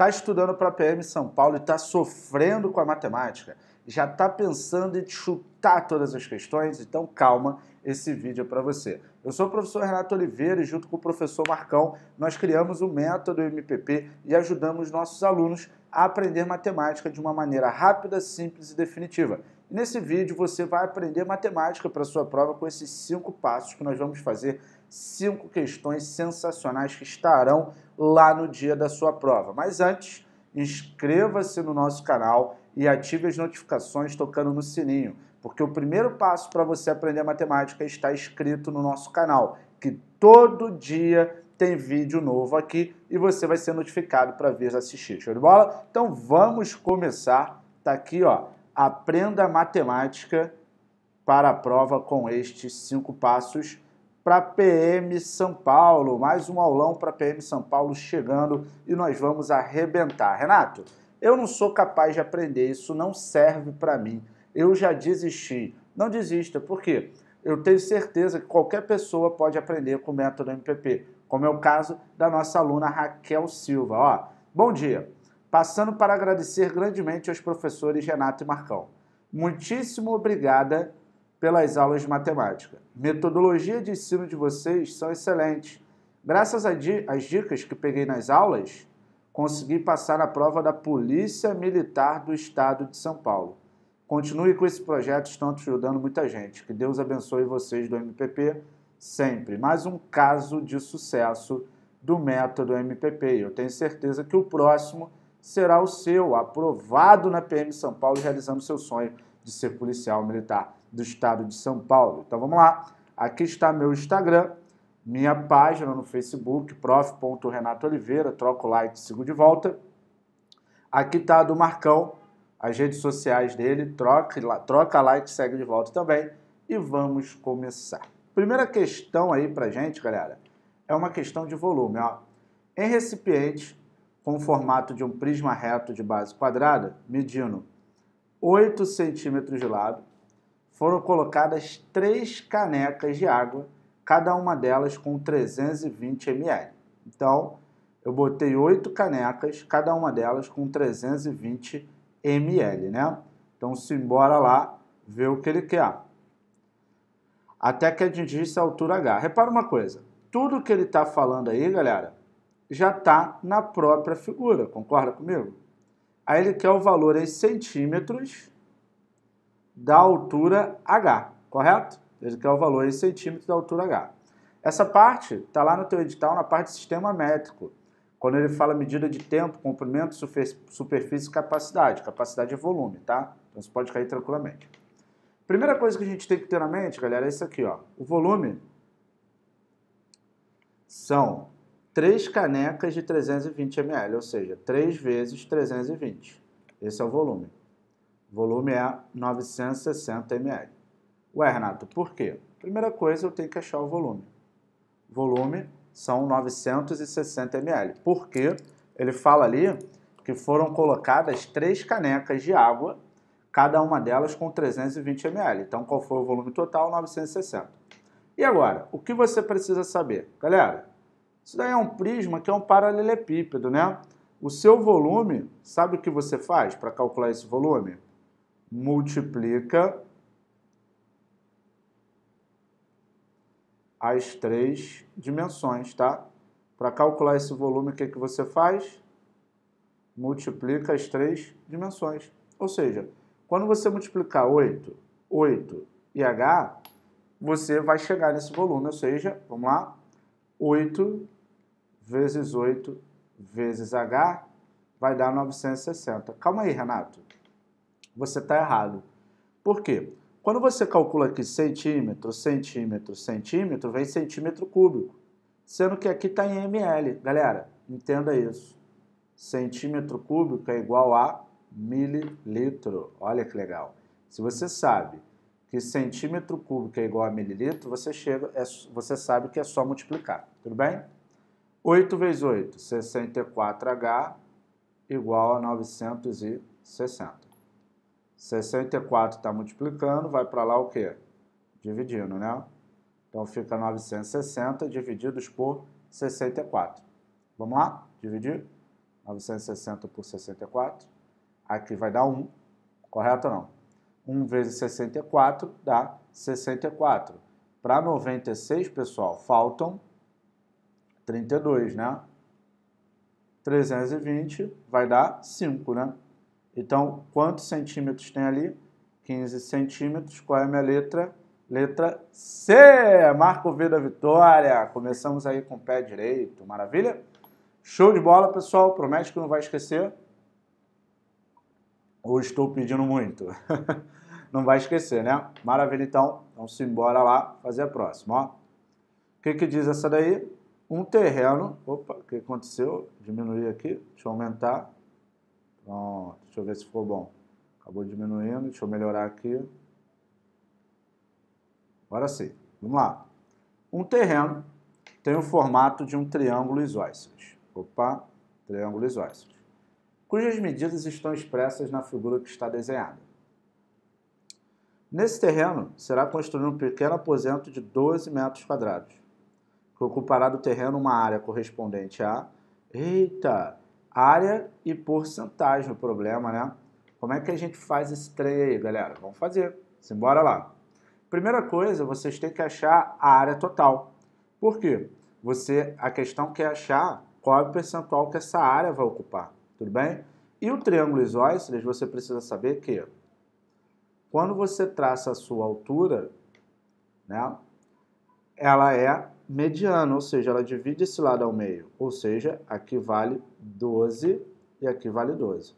está estudando para a PM São Paulo e está sofrendo com a matemática, já está pensando em chutar todas as questões, então calma, esse vídeo é para você. Eu sou o professor Renato Oliveira e junto com o professor Marcão, nós criamos o método MPP e ajudamos nossos alunos a aprender matemática de uma maneira rápida, simples e definitiva. E nesse vídeo você vai aprender matemática para sua prova com esses cinco passos que nós vamos fazer, cinco questões sensacionais que estarão lá no dia da sua prova. Mas antes, inscreva-se no nosso canal e ative as notificações tocando no sininho, porque o primeiro passo para você aprender matemática está escrito no nosso canal, que todo dia tem vídeo novo aqui e você vai ser notificado para vir assistir. Show de bola? Então vamos começar. Tá aqui, ó. Aprenda matemática para a prova com estes cinco passos para PM São Paulo. Mais um aulão para PM São Paulo chegando e nós vamos arrebentar. Renato, eu não sou capaz de aprender, isso não serve para mim. Eu já desisti. Não desista, por quê? Eu tenho certeza que qualquer pessoa pode aprender com o método MPP, como é o caso da nossa aluna Raquel Silva. Ó, bom dia. Passando para agradecer grandemente aos professores Renato e Marcão. Muitíssimo obrigada pelas aulas de matemática. Metodologia de ensino de vocês são excelentes. Graças às dicas que peguei nas aulas, consegui passar na prova da Polícia Militar do Estado de São Paulo. Continue com esse projeto, estão ajudando muita gente. Que Deus abençoe vocês do MPP sempre. Mais um caso de sucesso do método MPP. Eu tenho certeza que o próximo será o seu, aprovado na PM São Paulo, realizando seu sonho de ser policial militar do estado de São Paulo. Então vamos lá. Aqui está meu Instagram, minha página no Facebook, prof.renatooliveira, troco like, sigo de volta. Aqui está do Marcão, as redes sociais dele, troca, troca like, segue de volta também. E vamos começar. Primeira questão aí para gente, galera, é uma questão de volume. Ó. Em recipiente com o formato de um prisma reto de base quadrada, medindo 8 centímetros de lado, foram colocadas três canecas de água, cada uma delas com 320 ml. Então, eu botei oito canecas, cada uma delas com 320 ml, né? Então, se embora lá, ver o que ele quer. Até que atingisse a altura H. Repara uma coisa, tudo que ele está falando aí, galera, já está na própria figura, concorda comigo? Aí ele quer o valor em centímetros da altura H, correto? Ele quer é o valor em centímetros da altura H. Essa parte está lá no teu edital, na parte do sistema métrico, quando ele fala medida de tempo, comprimento, superfície e capacidade. Capacidade é volume, tá? Então você pode cair tranquilamente. Primeira coisa que a gente tem que ter na mente, galera, é isso aqui, ó. O volume são três canecas de 320 ml, ou seja, 3 vezes 320. Esse é o volume volume é 960 ml. Ué, Renato, por quê? Primeira coisa, eu tenho que achar o volume. Volume são 960 ml, porque ele fala ali que foram colocadas três canecas de água, cada uma delas com 320 ml. Então, qual foi o volume total? 960. E agora, o que você precisa saber? Galera, isso daí é um prisma que é um paralelepípedo, né? O seu volume, sabe o que você faz para calcular esse volume? multiplica as três dimensões, tá? Para calcular esse volume, o que, que você faz? Multiplica as três dimensões. Ou seja, quando você multiplicar 8, 8 e H, você vai chegar nesse volume. Ou seja, vamos lá, 8 vezes 8 vezes H vai dar 960. Calma aí, Renato você está errado. Por quê? Quando você calcula aqui centímetro, centímetro, centímetro, vem centímetro cúbico. Sendo que aqui está em ml. Galera, entenda isso. Centímetro cúbico é igual a mililitro. Olha que legal. Se você sabe que centímetro cúbico é igual a mililitro, você, chega, é, você sabe que é só multiplicar. Tudo bem? 8 vezes 8, 64H igual a 960. 64 está multiplicando, vai para lá o quê? Dividindo, né? Então fica 960 divididos por 64. Vamos lá? Dividir? 960 por 64. Aqui vai dar 1, correto ou não? 1 vezes 64 dá 64. Para 96, pessoal, faltam 32, né? 320 vai dar 5, né? Então, quantos centímetros tem ali? 15 centímetros. Qual é a minha letra? Letra C! Marco V da vitória! Começamos aí com o pé direito, maravilha? Show de bola, pessoal. Promete que não vai esquecer. Ou estou pedindo muito? não vai esquecer, né? Maravilha, então. Então, simbora lá fazer a próxima, ó. O que, que diz essa daí? Um terreno... Opa, o que aconteceu? Diminuir aqui. Deixa eu aumentar. Pronto, deixa eu ver se ficou bom. Acabou diminuindo, deixa eu melhorar aqui. Agora sim, vamos lá. Um terreno tem o formato de um triângulo isósceles. Opa, triângulo isósceles. Cujas medidas estão expressas na figura que está desenhada. Nesse terreno, será construído um pequeno aposento de 12 metros quadrados, que ocupará do terreno uma área correspondente a... Eita! área e porcentagem o problema, né? Como é que a gente faz esse trem aí, galera? Vamos fazer. Simbora lá. Primeira coisa, vocês têm que achar a área total. Por quê? Você, a questão que é achar qual é o percentual que essa área vai ocupar, tudo bem? E o triângulo isósceles, você precisa saber que quando você traça a sua altura, né, ela é mediana, ou seja, ela divide esse lado ao meio. Ou seja, aqui vale 12 e aqui vale 12.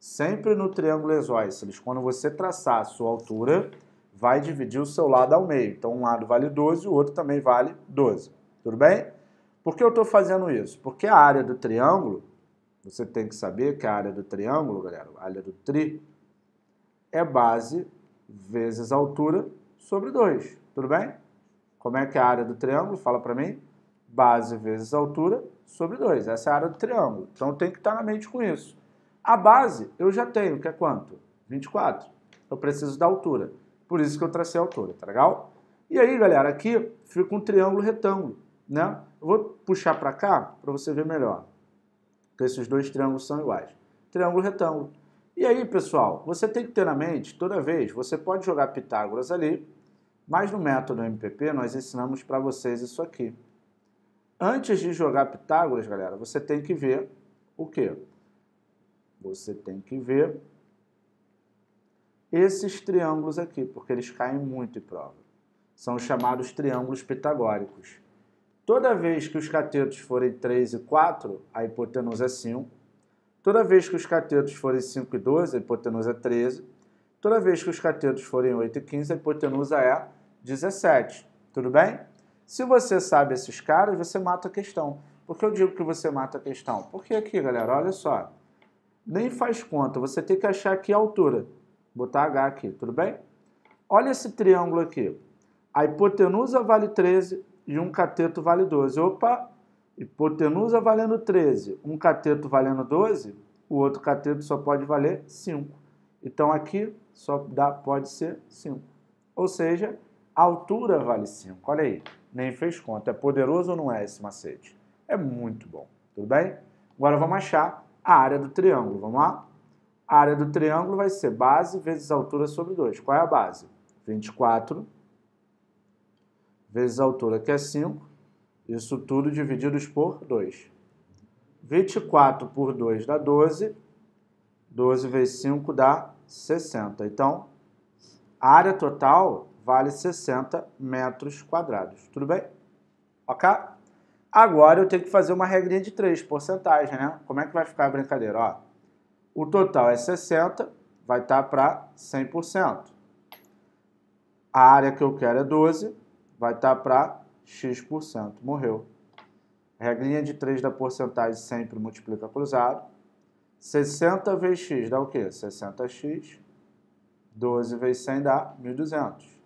Sempre no triângulo isósceles, quando você traçar a sua altura, vai dividir o seu lado ao meio. Então, um lado vale 12 e o outro também vale 12. Tudo bem? Por que eu estou fazendo isso? Porque a área do triângulo, você tem que saber que a área do triângulo, galera, a área do tri, é base vezes altura sobre 2. Tudo bem? Como é que é a área do triângulo? Fala para mim. Base vezes altura sobre 2. Essa é a área do triângulo. Então tem que estar na mente com isso. A base eu já tenho, que é quanto? 24. Eu preciso da altura. Por isso que eu tracei a altura, tá legal? E aí, galera, aqui fica um triângulo retângulo, né? Eu vou puxar para cá para você ver melhor. Porque esses dois triângulos são iguais. Triângulo retângulo. E aí, pessoal, você tem que ter na mente, toda vez, você pode jogar Pitágoras ali, mas no método MPP nós ensinamos para vocês isso aqui. Antes de jogar Pitágoras, galera, você tem que ver o quê? Você tem que ver esses triângulos aqui, porque eles caem muito em prova. São os chamados triângulos pitagóricos. Toda vez que os catetos forem 3 e 4, a hipotenusa é 5. Toda vez que os catetos forem 5 e 12, a hipotenusa é 13. Toda vez que os catetos forem 8 e 15, a hipotenusa é 17. Tudo bem? Se você sabe esses caras, você mata a questão. Por que eu digo que você mata a questão? Porque aqui, galera, olha só. Nem faz conta, você tem que achar aqui a altura. Botar H aqui, tudo bem? Olha esse triângulo aqui. A hipotenusa vale 13 e um cateto vale 12. Opa! Hipotenusa valendo 13, um cateto valendo 12, o outro cateto só pode valer 5. Então aqui só dá, pode ser 5. Ou seja, altura vale 5. Olha aí, nem fez conta. É poderoso ou não é esse macete? É muito bom, tudo bem? Agora vamos achar a área do triângulo, vamos lá? A área do triângulo vai ser base vezes altura sobre 2. Qual é a base? 24 vezes altura, que é 5. Isso tudo dividido por 2. 24 por 2 dá 12. 12 vezes 5 dá 60. Então, a área total vale 60 metros quadrados. Tudo bem? Ok? Agora eu tenho que fazer uma regrinha de 3, porcentagem, né? Como é que vai ficar a brincadeira? Ó, o total é 60, vai estar tá para 100%. A área que eu quero é 12, vai estar tá para x%. Morreu. Regrinha de 3 da porcentagem sempre multiplica cruzado. 60 vezes x dá o quê? 60x. 12 vezes 100 dá 1.200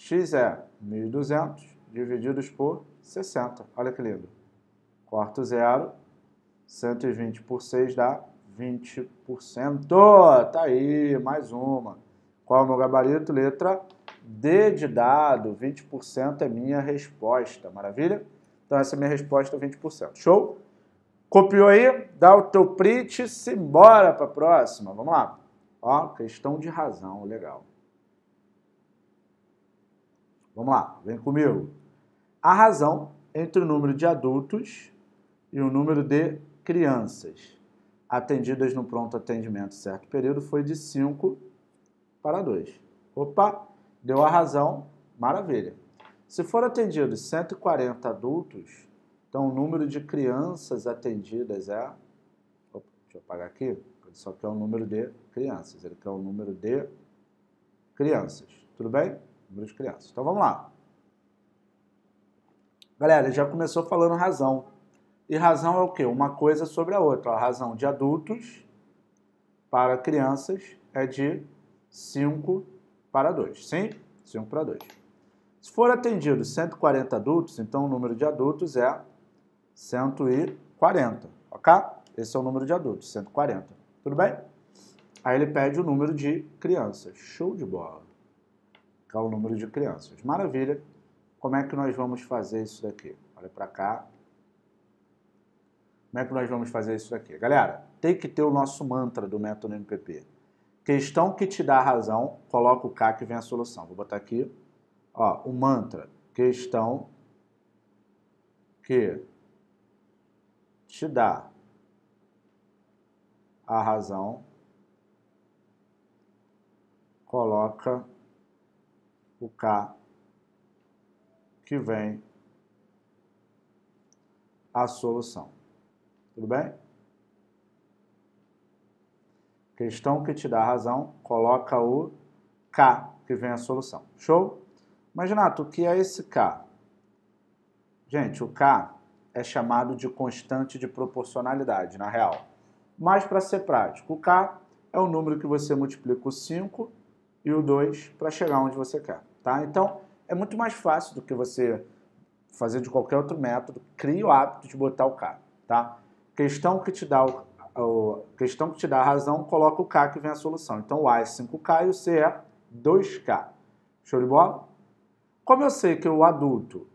x é 1.200 divididos por 60. Olha que lindo. Quarto zero, 120 por 6 dá 20%. Tá aí, mais uma. Qual é o meu gabarito? Letra D de dado. 20% é minha resposta. Maravilha? Então essa é minha resposta, 20%. Show? Copiou aí? Dá o teu print e simbora para a próxima. Vamos lá. Ó, questão de razão, legal. Vamos lá, vem comigo. A razão entre o número de adultos e o número de crianças atendidas no pronto atendimento certo período foi de 5 para 2. Opa, deu a razão, maravilha. Se for atendidos 140 adultos, então o número de crianças atendidas é. Opa, deixa eu apagar aqui, ele só quer o número de crianças, ele quer o número de crianças. Tudo bem? número de crianças. Então vamos lá. Galera, já começou falando razão. E razão é o quê? Uma coisa sobre a outra. A razão de adultos para crianças é de 5 para 2. Sim? 5 para 2. Se for atendido 140 adultos, então o número de adultos é 140, ok? Esse é o número de adultos, 140. Tudo bem? Aí ele pede o número de crianças. Show de bola que o número de crianças. Maravilha! Como é que nós vamos fazer isso daqui? Olha para cá. Como é que nós vamos fazer isso daqui? Galera, tem que ter o nosso mantra do método MPP. Questão que te dá razão, coloca o K que vem a solução. Vou botar aqui, ó, o mantra. Questão que te dá a razão, coloca o K que vem a solução. Tudo bem? Questão que te dá razão, coloca o K que vem a solução. Show? Mas, o que é esse K? Gente, o K é chamado de constante de proporcionalidade, na real. Mas, para ser prático, o K é o número que você multiplica o 5 e o 2 para chegar onde você quer. Tá? Então, é muito mais fácil do que você fazer de qualquer outro método. Cria o hábito de botar o K. Tá? Questão que te dá o, o questão que te dá a razão, coloca o K que vem a solução. Então, o A é 5K e o C é 2K. Show de bola? Como eu sei que o adulto,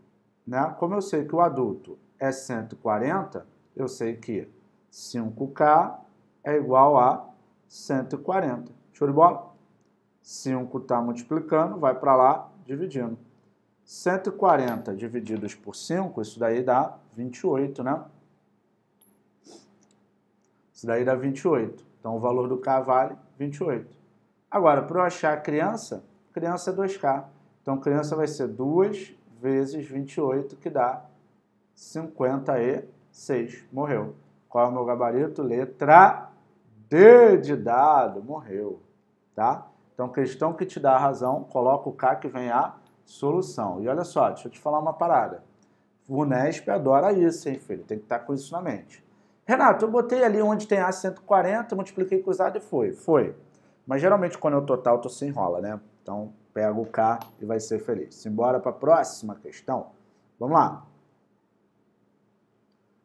né? Como eu sei que o adulto é 140, eu sei que 5K é igual a 140. Show de bola? 5 está multiplicando, vai para lá, dividindo. 140 divididos por 5, isso daí dá 28, né? Isso daí dá 28. Então o valor do K vale 28. Agora, para eu achar a criança, criança é 2K. Então criança vai ser 2 vezes 28, que dá 56. Morreu. Qual é o meu gabarito? Letra D de dado. Morreu. Tá? Então, questão que te dá a razão, coloca o K que vem a solução. E olha só, deixa eu te falar uma parada. O Unesp adora isso, hein, filho? Tem que estar tá com isso na mente. Renato, eu botei ali onde tem A140, multipliquei com o z e foi. Foi. Mas geralmente quando é o total, tu se enrola, né? Então, pega o K e vai ser feliz. Simbora para a próxima questão. Vamos lá.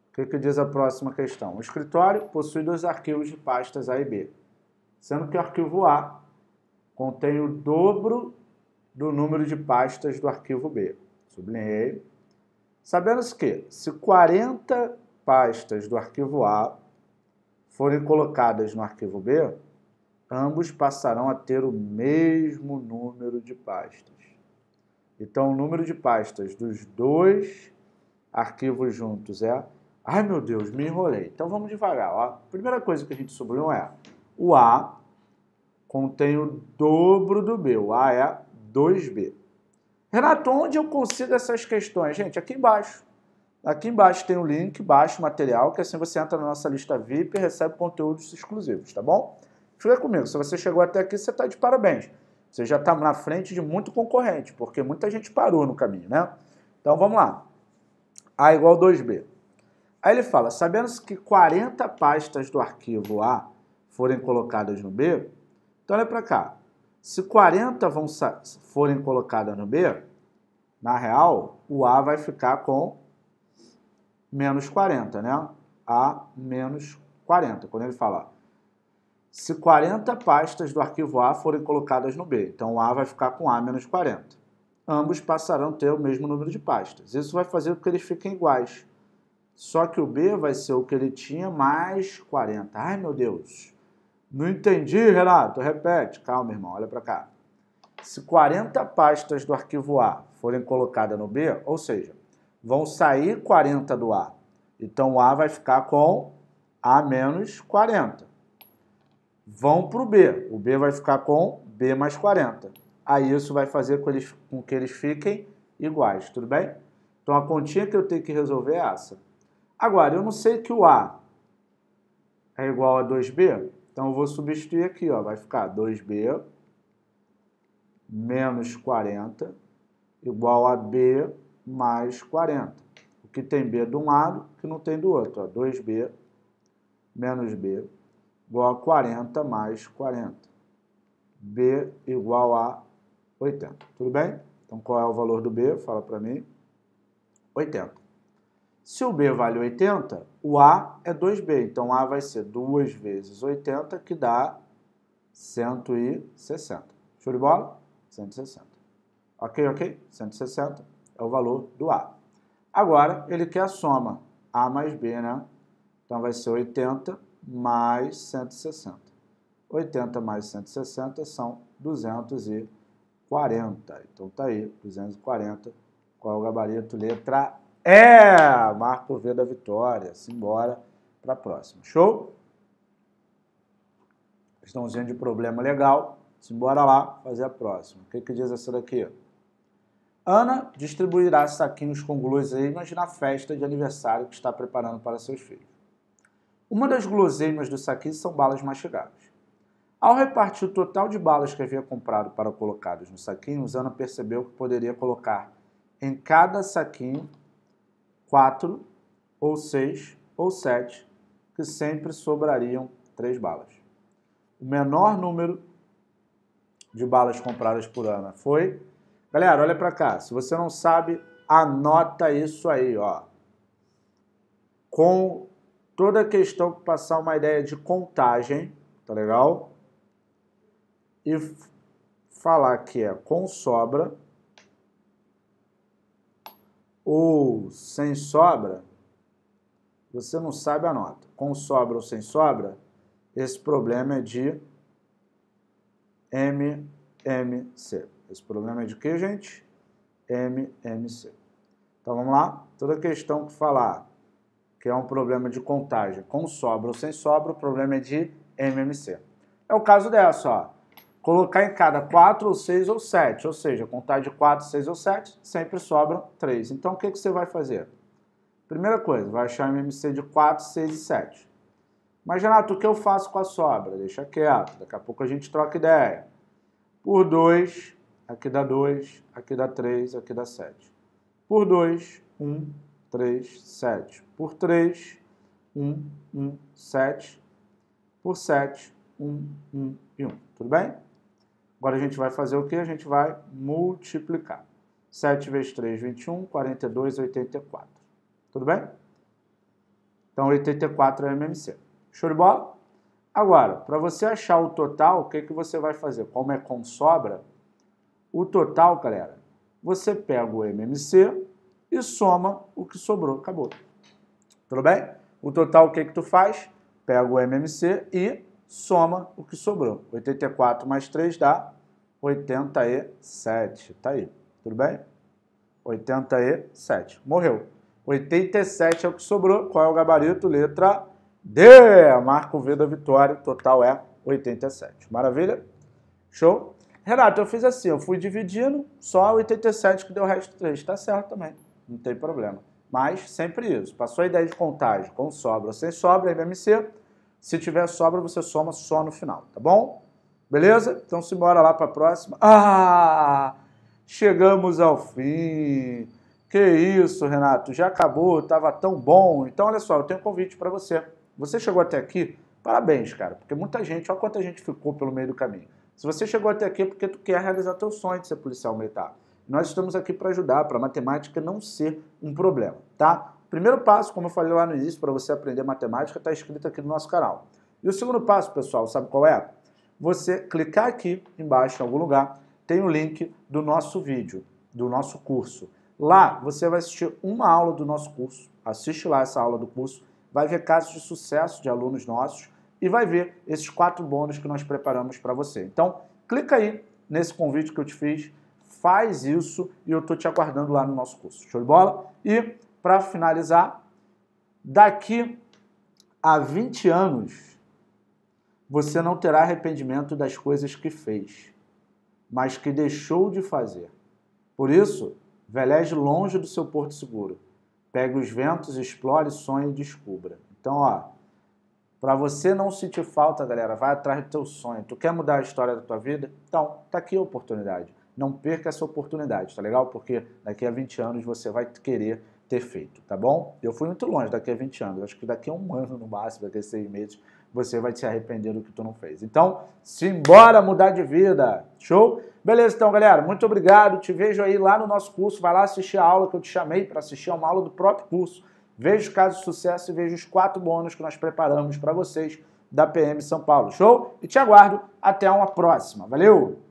O que, que, diz a próxima questão? O escritório possui dois arquivos de pastas A e B, sendo que o arquivo A contém o dobro do número de pastas do arquivo B. Sublinhei. Sabemos que, se 40 pastas do arquivo A forem colocadas no arquivo B, ambos passarão a ter o mesmo número de pastas. Então, o número de pastas dos dois arquivos juntos é. Ai meu Deus, me enrolei. Então vamos devagar. Ó. A primeira coisa que a gente sublinhou é: o A contém o dobro do B. O A é 2B. Renato, onde eu consigo essas questões? Gente, aqui embaixo. Aqui embaixo tem o um link, baixa o material, que assim você entra na nossa lista VIP e recebe conteúdos exclusivos, tá bom? Fica comigo, se você chegou até aqui, você está de parabéns. Você já está na frente de muito concorrente, porque muita gente parou no caminho, né? Então vamos lá. A igual 2B. Aí ele fala, sabendo que 40 pastas do arquivo A forem colocadas no B, então olha para cá. Se 40 vão forem colocadas no B, na real, o A vai ficar com menos 40, né? A menos 40. Quando ele fala, se 40 pastas do arquivo A forem colocadas no B, então o A vai ficar com A menos 40. Ambos passarão a ter o mesmo número de pastas. Isso vai fazer com que eles fiquem iguais. Só que o B vai ser o que ele tinha mais 40. Ai, meu Deus! Não entendi, Renato. Repete. Calma, irmão. Olha para cá. Se 40 pastas do arquivo A forem colocadas no B, ou seja, vão sair 40 do A. Então o A vai ficar com A menos 40. Vão para o B. O B vai ficar com B mais 40. Aí isso vai fazer com, eles, com que eles fiquem iguais, tudo bem? Então a continha que eu tenho que resolver é essa. Agora, eu não sei que o A é igual a 2B. Então eu vou substituir aqui, ó, vai ficar 2B menos 40 igual a B mais 40. O que tem B de um lado, que não tem do outro. Ó, 2B menos B igual a 40 mais 40. B igual a 80. Tudo bem? Então qual é o valor do B? Fala para mim. 80. Se o B vale 80, o A é 2B. Então, A vai ser 2 vezes 80, que dá 160. Show de bola? 160. Ok, ok? 160 é o valor do A. Agora, ele quer a soma. A mais B, né? Então, vai ser 80 mais 160. 80 mais 160 são 240. Então, tá aí, 240. Qual é o gabarito? Letra é, Marco V da vitória. Simbora para a próxima. Show? Questãozinha de problema legal. Simbora lá fazer a próxima. O que, que diz essa daqui? Ana distribuirá saquinhos com guloseimas na festa de aniversário que está preparando para seus filhos. Uma das guloseimas do saquinho são balas mastigadas. Ao repartir o total de balas que havia comprado para colocá-las no saquinho, Ana percebeu que poderia colocar em cada saquinho 4 ou 6 ou 7, que sempre sobrariam 3 balas. O menor número de balas compradas por Ana foi. Galera, olha para cá. Se você não sabe, anota isso aí, ó. Com toda a questão passar uma ideia de contagem, tá legal? E falar que é com sobra ou sem sobra, você não sabe a nota. Com sobra ou sem sobra, esse problema é de MMC. Esse problema é de que, gente? MMC. Então vamos lá? Toda questão que falar que é um problema de contagem com sobra ou sem sobra, o problema é de MMC. É o caso dessa, ó colocar em cada 4 ou 6 ou 7, ou seja, contar de 4, 6 ou 7, sempre sobram 3. Então o que, que você vai fazer? Primeira coisa, vai achar MMC de 4, 6 e 7. Mas Renato, o que eu faço com a sobra? Deixa quieto, daqui a pouco a gente troca ideia. Por 2, aqui dá 2, aqui dá 3, aqui dá 7. Por 2, 1, 3, 7. Por 3, 1, 1, 7. Por 7, 1, 1 e 1. Tudo bem? Agora a gente vai fazer o que? A gente vai multiplicar. 7 vezes 3, 21, 42, 84. Tudo bem? Então 84 é MMC. Show de bola? Agora, para você achar o total, o que, que você vai fazer? Como é com sobra, o total, galera, você pega o MMC e soma o que sobrou. Acabou. Tudo bem? O total, o que, que tu faz? Pega o MMC e soma o que sobrou. 84 mais 3 dá 87. Tá aí, tudo bem? 87. Morreu. 87 é o que sobrou. Qual é o gabarito? Letra D. Marco V da vitória. total é 87. Maravilha? Show? Renato, eu fiz assim, eu fui dividindo, só 87 que deu o resto 3. Tá certo também, não tem problema. Mas sempre isso. Passou a ideia de contagem com sobra ou sem sobra, MMC, se tiver sobra, você soma só no final, tá bom? Beleza? Então se bora lá para a próxima. Ah! Chegamos ao fim. Que isso, Renato, já acabou, estava tão bom. Então olha só, eu tenho um convite para você. Você chegou até aqui, parabéns, cara, porque muita gente, olha quanta gente ficou pelo meio do caminho. Se você chegou até aqui é porque tu quer realizar teu sonho de ser policial militar. Nós estamos aqui para ajudar, para matemática não ser um problema, tá? primeiro passo, como eu falei lá no início, para você aprender matemática, está escrito aqui no nosso canal. E o segundo passo, pessoal, sabe qual é? Você clicar aqui embaixo, em algum lugar, tem o link do nosso vídeo, do nosso curso. Lá você vai assistir uma aula do nosso curso, assiste lá essa aula do curso, vai ver casos de sucesso de alunos nossos e vai ver esses quatro bônus que nós preparamos para você. Então, clica aí nesse convite que eu te fiz, faz isso e eu estou te aguardando lá no nosso curso. Show de bola? E para finalizar, daqui a 20 anos você não terá arrependimento das coisas que fez, mas que deixou de fazer. Por isso, veleje longe do seu porto seguro. Pegue os ventos, explore, sonhe e descubra. Então, ó, para você não sentir falta, galera, vai atrás do teu sonho. Tu quer mudar a história da tua vida? Então, tá aqui a oportunidade. Não perca essa oportunidade, tá legal? Porque daqui a 20 anos você vai querer ter feito, tá bom? Eu fui muito longe daqui a 20 anos. Acho que daqui a um ano no máximo, daqui a seis meses, você vai se arrepender do que tu não fez. Então, simbora mudar de vida. Show? Beleza, então, galera. Muito obrigado. Te vejo aí lá no nosso curso. Vai lá assistir a aula que eu te chamei para assistir. É uma aula do próprio curso. Veja os casos de sucesso e veja os quatro bônus que nós preparamos para vocês da PM São Paulo. Show? E te aguardo. Até uma próxima. Valeu!